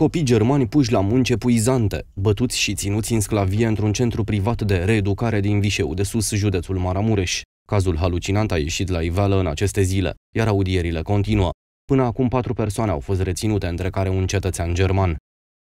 Copii germani puși la munce puizante, bătuți și ținuți în sclavie într-un centru privat de reeducare din Vișeu de Sus, județul Maramureș. Cazul halucinant a ieșit la iveală în aceste zile, iar audierile continuă. Până acum patru persoane au fost reținute, între care un cetățean german.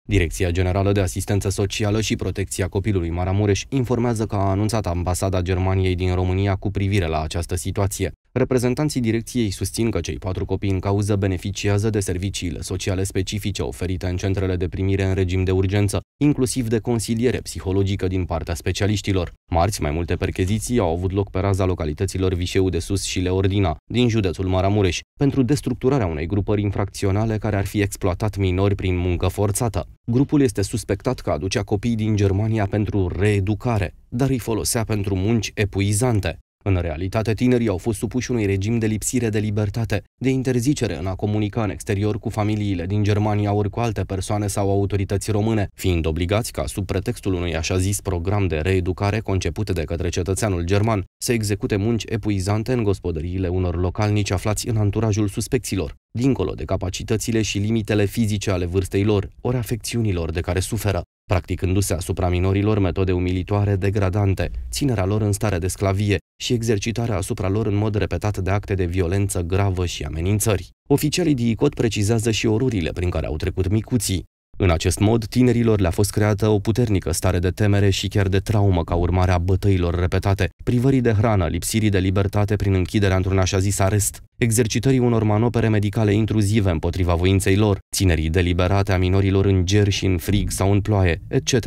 Direcția Generală de Asistență Socială și Protecția Copilului Maramureș informează că a anunțat ambasada Germaniei din România cu privire la această situație. Reprezentanții direcției susțin că cei patru copii în cauză beneficiază de serviciile sociale specifice oferite în centrele de primire în regim de urgență, inclusiv de consiliere psihologică din partea specialiștilor. Marți, mai multe percheziții au avut loc pe raza localităților Vișeu de Sus și Leordina, din județul Maramureș, pentru destructurarea unei grupări infracționale care ar fi exploatat minori prin muncă forțată. Grupul este suspectat că aducea copii din Germania pentru reeducare, dar îi folosea pentru munci epuizante. În realitate, tinerii au fost supuși unui regim de lipsire de libertate, de interzicere în a comunica în exterior cu familiile din Germania ori cu alte persoane sau autorități române, fiind obligați ca, sub pretextul unui așa zis program de reeducare conceput de către cetățeanul german, să execute munci epuizante în gospodăriile unor localnici aflați în anturajul suspecților, dincolo de capacitățile și limitele fizice ale vârstei lor, ori afecțiunilor de care suferă practicându-se asupra minorilor metode umilitoare degradante, ținerea lor în stare de sclavie, și exercitarea asupra lor în mod repetat de acte de violență gravă și amenințări. Oficialii DICOT precizează și orurile prin care au trecut micuții. În acest mod, tinerilor le-a fost creată o puternică stare de temere și chiar de traumă ca urmare a bătăilor repetate, privării de hrană, lipsirii de libertate prin închiderea într-un așa zis arest, exercitării unor manopere medicale intruzive împotriva voinței lor, ținerii deliberate a minorilor în ger și în frig sau în ploaie, etc.,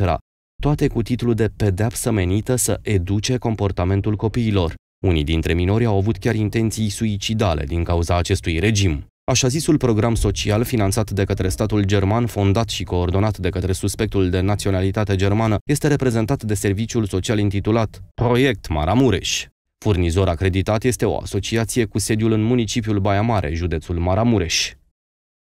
toate cu titlul de pedeapsă menită să educe comportamentul copiilor. Unii dintre minori au avut chiar intenții suicidale din cauza acestui regim. Așa zisul program social finanțat de către statul german, fondat și coordonat de către suspectul de naționalitate germană, este reprezentat de serviciul social intitulat Proiect Maramureș. Furnizor acreditat este o asociație cu sediul în municipiul Baia Mare, județul Maramureș.